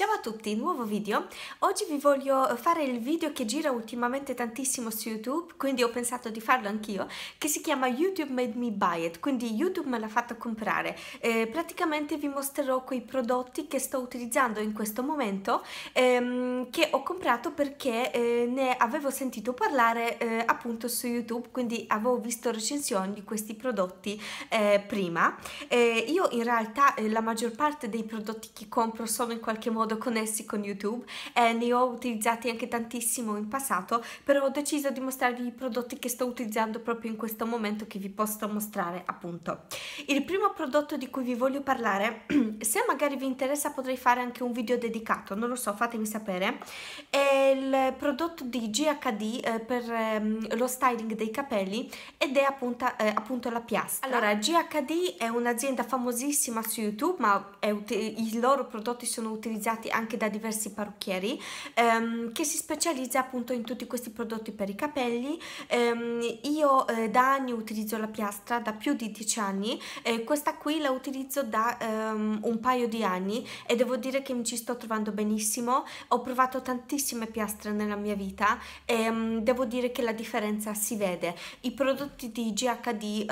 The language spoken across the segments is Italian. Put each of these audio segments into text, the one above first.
Ciao a tutti, nuovo video. Oggi vi voglio eh, fare il video che gira ultimamente tantissimo su YouTube, quindi ho pensato di farlo anch'io, che si chiama YouTube Made Me Buy It, quindi YouTube me l'ha fatto comprare. Eh, praticamente vi mostrerò quei prodotti che sto utilizzando in questo momento, ehm, che ho comprato perché eh, ne avevo sentito parlare eh, appunto su YouTube, quindi avevo visto recensioni di questi prodotti eh, prima. Eh, io in realtà la maggior parte dei prodotti che compro sono in qualche modo modo connessi con YouTube e ne ho utilizzati anche tantissimo in passato, però ho deciso di mostrarvi i prodotti che sto utilizzando proprio in questo momento che vi posso mostrare appunto. Il primo prodotto di cui vi voglio parlare, se magari vi interessa potrei fare anche un video dedicato, non lo so, fatemi sapere, è il prodotto di GHD eh, per ehm, lo styling dei capelli ed è appunto, eh, appunto la piastra. Allora, GHD è un'azienda famosissima su YouTube, ma è, i loro prodotti sono utilizzati utilizzati anche da diversi parrucchieri ehm, che si specializza appunto in tutti questi prodotti per i capelli ehm, io eh, da anni utilizzo la piastra da più di 10 anni e questa qui la utilizzo da ehm, un paio di anni e devo dire che mi ci sto trovando benissimo ho provato tantissime piastre nella mia vita e ehm, devo dire che la differenza si vede i prodotti di GHD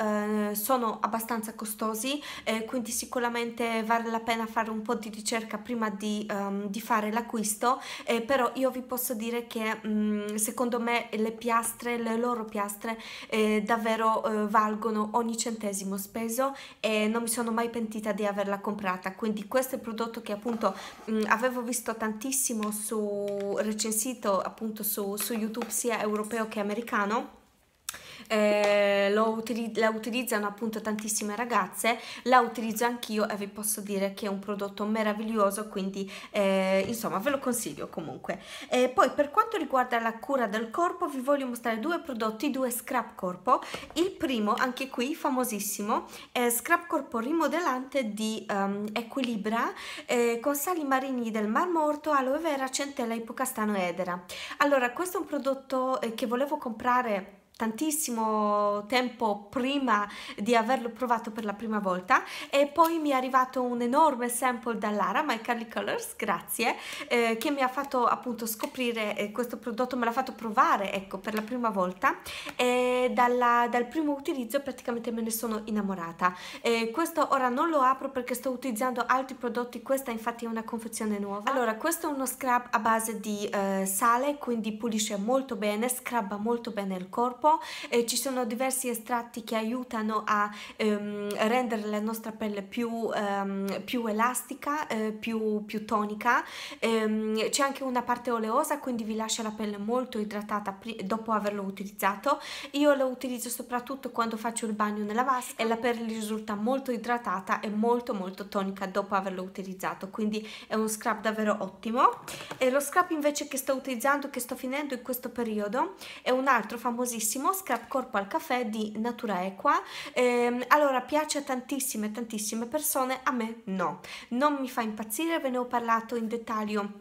eh, sono abbastanza costosi eh, quindi sicuramente vale la pena fare un po' di ricerca prima di eh, um, di fare l'acquisto, eh, però io vi posso dire che um, secondo me le piastre, le loro piastre eh, davvero eh, valgono ogni centesimo speso e non mi sono mai pentita di averla comprata, quindi questo è un prodotto che appunto um, avevo visto tantissimo su recensito appunto su, su YouTube sia europeo che americano eh, util la utilizzano appunto tantissime ragazze, la utilizzo anch'io e vi posso dire che è un prodotto meraviglioso, quindi eh, insomma ve lo consiglio comunque. Eh, poi per quanto riguarda la cura del corpo vi voglio mostrare due prodotti, due scrap corpo. Il primo, anche qui famosissimo, è scrap corpo rimodellante di um, Equilibra eh, con sali marini del Mar Morto, aloe vera, centella, ipocastano edera. Allora questo è un prodotto eh, che volevo comprare tantissimo tempo prima di averlo provato per la prima volta e poi mi è arrivato un enorme sample dall'Ara, My Curly Colors, grazie, eh, che mi ha fatto appunto scoprire eh, questo prodotto, me l'ha fatto provare ecco per la prima volta e dalla, dal primo utilizzo praticamente me ne sono innamorata. Eh, questo ora non lo apro perché sto utilizzando altri prodotti, questa infatti è una confezione nuova. Allora questo è uno scrub a base di eh, sale quindi pulisce molto bene, scrubba molto bene il corpo corpo, eh, ci sono diversi estratti che aiutano a ehm, rendere la nostra pelle più, ehm, più elastica, eh, più, più, tonica, ehm, c'è anche una parte oleosa quindi vi lascia la pelle molto idratata dopo averlo utilizzato, io lo utilizzo soprattutto quando faccio il bagno nella vasca e la pelle risulta molto idratata e molto molto tonica dopo averlo utilizzato, quindi è uno scrub davvero ottimo. E lo scrub invece che sto utilizzando, che sto finendo in questo periodo, è un altro famosissimo benissimo, Scrap Corpo al caffè di Natura Equa. Eh, allora, piace a tantissime, tantissime persone, a me no. Non mi fa impazzire, ve ne ho parlato in dettaglio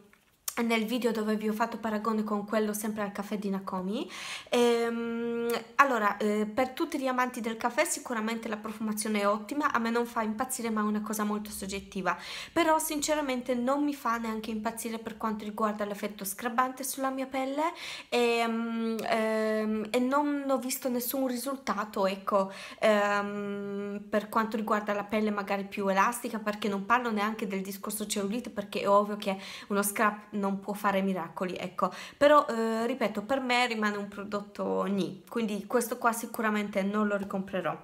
nel video dove vi ho fatto paragone con quello sempre al caffè di Nakomi ehm, allora eh, per tutti gli amanti del caffè sicuramente la profumazione è ottima a me non fa impazzire ma è una cosa molto soggettiva però sinceramente non mi fa neanche impazzire per quanto riguarda l'effetto scrabbante sulla mia pelle e, ehm, ehm, e non ho visto nessun risultato ecco ehm, per quanto riguarda la pelle magari più elastica perché non parlo neanche del discorso cellulite perché è ovvio che uno non non può fare miracoli, ecco. Però, eh, ripeto, per me rimane un prodotto ni, quindi questo qua sicuramente non lo ricomprerò.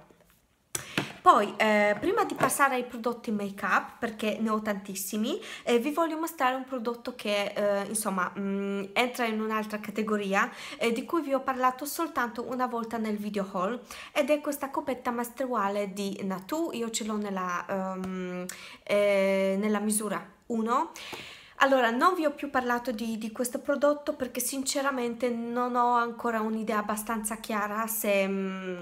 Poi, eh, prima di passare ai prodotti make up, perché ne ho tantissimi, eh, vi voglio mostrare un prodotto che, eh, insomma, mh, mm, entra in un'altra categoria, eh, di cui vi ho parlato soltanto una volta nel video haul, ed è questa copetta mastruale di Natu, io ce l'ho nella, um, nella misura 1, allora, non vi ho più parlato di, di questo prodotto perché sinceramente non ho ancora un'idea abbastanza chiara se, mm,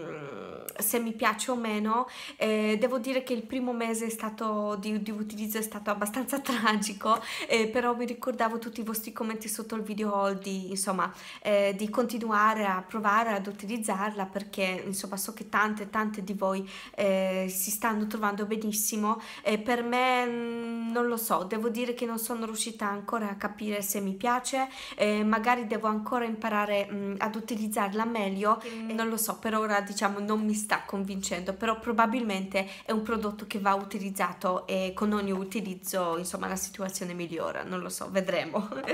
se, mi piace o meno. Eh, devo dire che il primo mese stato, di, di, utilizzo è stato abbastanza tragico, eh, però vi ricordavo tutti i vostri commenti sotto il video haul di, insomma, eh, di continuare a provare ad utilizzarla perché insomma so che tante tante di voi eh, si stanno trovando benissimo. Eh, per me mm, non lo so, devo dire che non sono riuscita riuscita ancora a capire se mi piace, eh, magari devo ancora imparare mh, ad utilizzarla meglio, mm. non lo so, per ora diciamo non mi sta convincendo, però probabilmente è un prodotto che va utilizzato e con ogni utilizzo insomma la situazione migliora, non lo so, vedremo.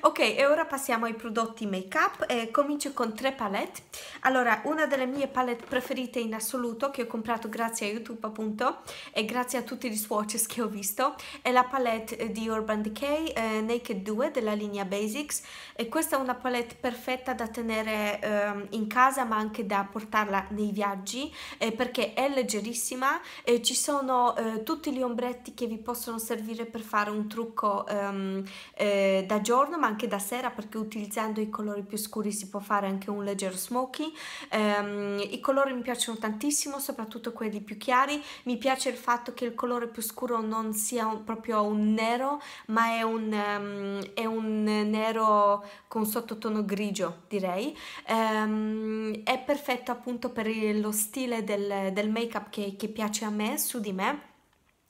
ok, e ora passiamo ai prodotti make up, eh, comincio con tre palette. Allora, una delle mie palette preferite in assoluto che ho comprato grazie a YouTube appunto e grazie a tutti gli swatches che ho visto è la palette eh, di Urban Decay UK eh, Naked 2 della linea Basics e questa è una palette perfetta da tenere eh, in casa ma anche da portarla nei viaggi eh, perché è leggerissima e ci sono eh, tutti gli ombretti che vi possono servire per fare un trucco ehm, eh, da giorno ma anche da sera perché utilizzando i colori più scuri si può fare anche un leggero smoky ehm, i colori mi piacciono tantissimo soprattutto quelli più chiari mi piace il fatto che il colore più scuro non sia un, proprio un nero ma è un, um, è un nero con sottotono grigio, direi. Um, è perfetto appunto per lo stile del, del make-up che, che piace a me, su di me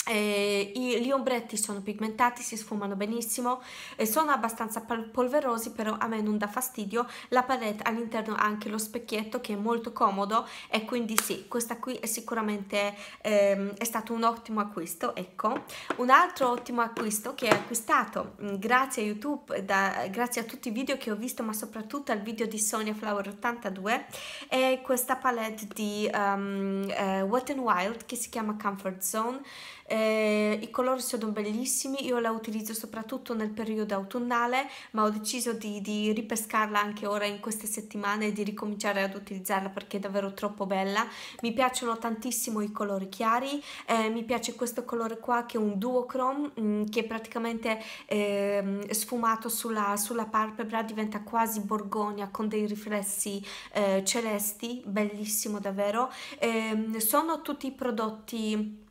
eh, i, gli ombretti sono pigmentati, si sfumano benissimo, e eh, sono abbastanza polverosi però a me non dà fastidio, la palette all'interno ha anche lo specchietto che è molto comodo e quindi sì, questa qui è sicuramente ehm, è stato un ottimo acquisto, ecco. Un altro ottimo acquisto che ho acquistato mm, grazie a YouTube, da, grazie a tutti i video che ho visto ma soprattutto al video di Sonia Flower 82 è questa palette di um, eh, Wet n Wild che si chiama Comfort Zone eh, i colori sono bellissimi, io la utilizzo soprattutto nel periodo autunnale ma ho deciso di, di ripescarla anche ora in queste settimane e di ricominciare ad utilizzarla perché è davvero troppo bella, mi piacciono tantissimo i colori chiari, eh, mi piace questo colore qua che è un duochrome mh, mm, che è praticamente eh, sfumato sulla, sulla palpebra, diventa quasi borgogna con dei riflessi eh, celesti, bellissimo davvero, ehm, sono tutti i prodotti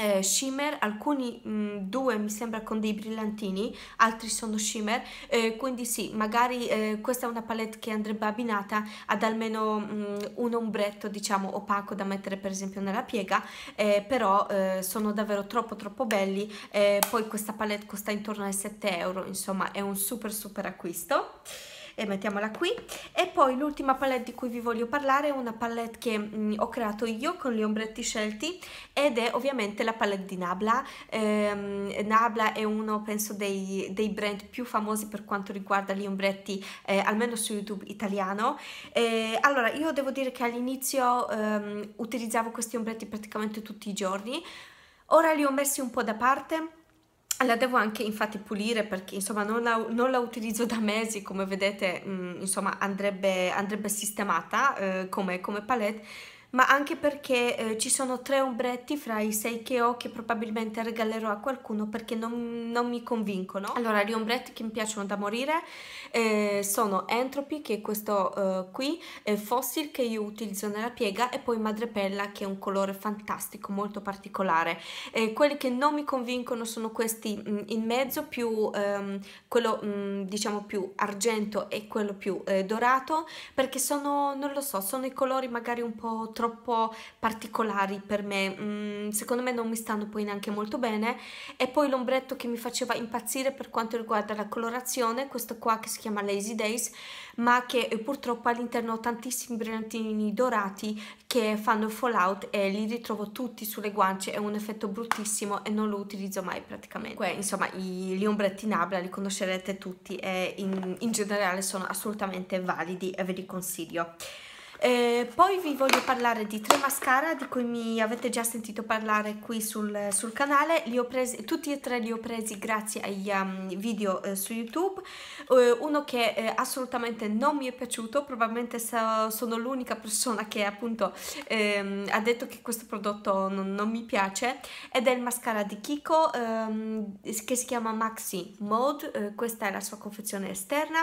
eh, shimmer, alcuni mh, mm, due mi sembra con dei brillantini, altri sono shimmer, eh, quindi sì, magari eh, questa è una palette che andrebbe abbinata ad almeno mh, mm, un ombretto diciamo opaco da mettere per esempio nella piega, eh, però eh, sono davvero troppo troppo belli, eh, poi questa palette costa intorno ai 7 euro, insomma è un super super acquisto e mettiamola qui e poi l'ultima palette di cui vi voglio parlare è una palette che mh, mm, ho creato io con gli ombretti scelti ed è ovviamente la palette di Nabla ehm, Nabla è uno penso dei, dei, brand più famosi per quanto riguarda gli ombretti eh, almeno su youtube italiano eh, allora io devo dire che all'inizio ehm, utilizzavo questi ombretti praticamente tutti i giorni ora li ho messi un po' da parte la devo anche infatti pulire perché insomma non la, non la utilizzo da mesi come vedete mh, mm, insomma andrebbe, andrebbe sistemata eh, come, come palette ma anche perché eh, ci sono tre ombretti fra i sei che ho che probabilmente regalerò a qualcuno perché non, non mi convincono. Allora, gli ombretti che mi piacciono da morire eh, sono Entropy, che è questo eh, qui, Fossil, che io utilizzo nella piega, e poi Madrepella, che è un colore fantastico, molto particolare. quelli che non mi convincono sono questi mh, mm, in mezzo, più ehm, quello mh, mm, diciamo più argento e quello più eh, dorato, perché sono, non lo so, sono i colori magari un po' troppo troppo particolari per me, mm, secondo me non mi stanno poi neanche molto bene e poi l'ombretto che mi faceva impazzire per quanto riguarda la colorazione, questo qua che si chiama Lazy Days, ma che eh, purtroppo all'interno ho tantissimi brillantini dorati che fanno fallout e li ritrovo tutti sulle guance, è un effetto bruttissimo e non lo utilizzo mai praticamente. Que, insomma i, gli ombretti Nabla li conoscerete tutti e in, in generale sono assolutamente validi e ve li consiglio. Eh, poi vi voglio parlare di tre mascara di cui mi avete già sentito parlare qui sul, sul canale, li ho presi, tutti e tre li ho presi grazie ai um, video eh, su YouTube, eh, uno che eh, assolutamente non mi è piaciuto, probabilmente so, sono l'unica persona che appunto ehm, ha detto che questo prodotto non, non, mi piace ed è il mascara di Kiko ehm, che si chiama Maxi Mode, eh, questa è la sua confezione esterna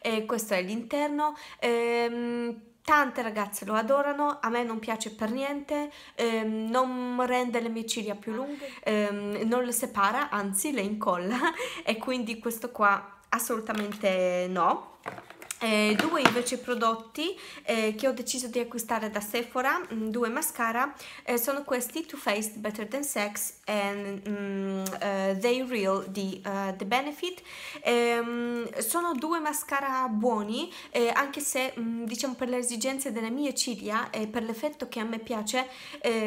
e questo è l'interno. Ehm, tante ragazze lo adorano, a me non piace per niente, ehm, non rende le mie ciglia più lunghe, ehm, non le separa, anzi le incolla e quindi questo qua assolutamente no eh, due invece prodotti eh, che ho deciso di acquistare da Sephora, mm, due mascara, eh, sono questi Too Faced Better Than Sex e mm, uh, They Real di uh, The Benefit. Ehm, sono due mascara buoni, eh, anche se mh, mm, diciamo per le esigenze delle mie ciglia e per l'effetto che a me piace,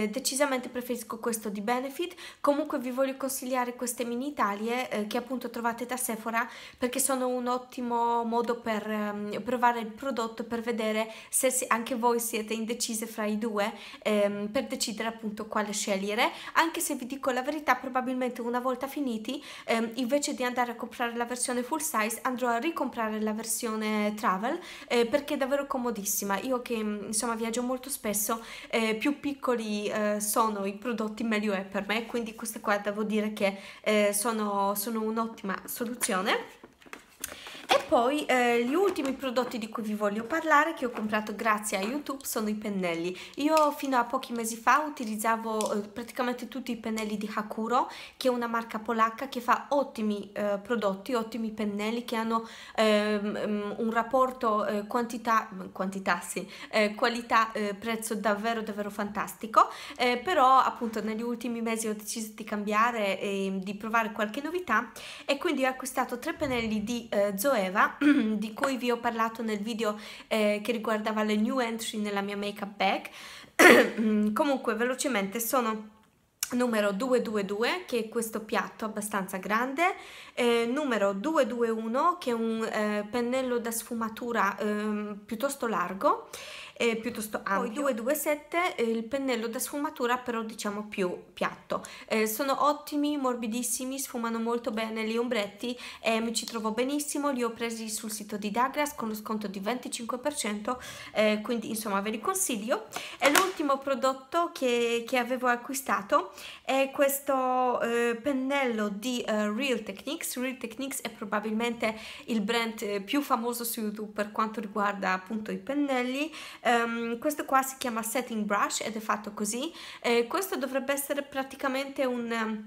decisamente preferisco questo di Benefit. Comunque vi voglio consigliare queste mini Italie che appunto trovate da Sephora perché sono un ottimo modo per... Um, Ehm, provare il prodotto per vedere se anche voi siete indecise fra i due um, per decidere appunto quale scegliere anche se vi dico la verità probabilmente una volta finiti um, invece di andare a comprare la versione full size andrò a ricomprare la versione travel eh, perché è davvero comodissima io che mm, insomma viaggio molto spesso eh, più piccoli eh, sono i prodotti meglio è per me quindi queste qua devo dire che eh, sono, sono un'ottima soluzione e poi eh, gli ultimi prodotti di cui vi voglio parlare che ho comprato grazie a YouTube sono i pennelli. Io fino a pochi mesi fa utilizzavo eh, praticamente tutti i pennelli di Hakuro, che è una marca polacca che fa ottimi eh, prodotti, ottimi pennelli che hanno ehm, ehm un rapporto eh, quantità, quantità sì, eh, qualità-prezzo eh, davvero davvero fantastico, però appunto negli ultimi mesi ho deciso di cambiare e di provare qualche novità e quindi ho acquistato tre pennelli di Zoe Eva, di cui vi ho parlato nel video eh, che riguardava le new entry nella mia makeup bag. Mm, comunque, velocemente, sono numero 222 che è questo piatto abbastanza grande, eh, numero 221 che è un eh, pennello da sfumatura eh, piuttosto largo eh, piuttosto ampio. Poi 227 il pennello da sfumatura però diciamo più piatto. Eh, sono ottimi, morbidissimi, sfumano molto bene gli ombretti e mi ci trovo benissimo, li ho presi sul sito di Douglas con lo sconto di 25%, eh, quindi insomma ve li consiglio. E l'ultimo prodotto che, che, avevo acquistato è questo eh, pennello di uh, Real Techniques. Real Techniques è probabilmente il brand più famoso su YouTube per quanto riguarda appunto i pennelli Um, questo qua si chiama setting brush ed è fatto così. Eh, questo dovrebbe essere praticamente un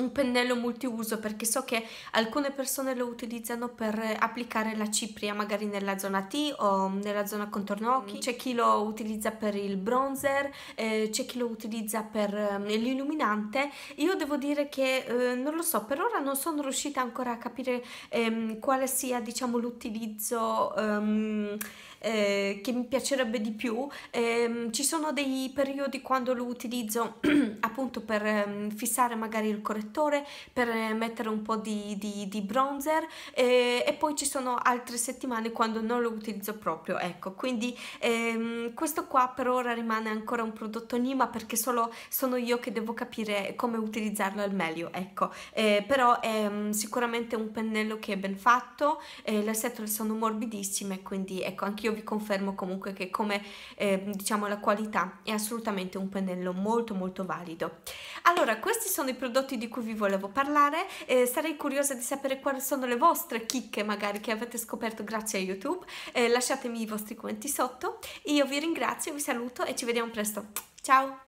un pennello multiuso perché so che alcune persone lo utilizzano per eh, applicare la cipria magari nella zona T o nella zona contorno occhi mm. c'è chi lo utilizza per il bronzer eh, c'è chi lo utilizza per eh, l'illuminante io devo dire che eh, non lo so per ora non sono riuscita ancora a capire ehm, quale sia diciamo l'utilizzo ehm, eh, che mi piacerebbe di più. Eh, ci sono dei periodi quando lo utilizzo appunto per ehm, fissare magari il correttivo correttore, per eh, mettere un po' di, di, di bronzer eh, e poi ci sono altre settimane quando non lo utilizzo proprio, ecco, quindi ehm, questo qua per ora rimane ancora un prodotto Nima perché solo sono io che devo capire come utilizzarlo al meglio, ecco, eh, però è mm, sicuramente un pennello che è ben fatto, eh, le setole sono morbidissime, quindi ecco, anch'io vi confermo comunque che come eh, diciamo la qualità è assolutamente un pennello molto molto valido. Allora, questi sono i prodotti di cui vi volevo parlare. Eh, sarei curiosa di sapere quali sono le vostre chicche magari che avete scoperto grazie a YouTube. Eh, lasciatemi i vostri commenti sotto. Io vi ringrazio, vi saluto e ci vediamo presto. Ciao!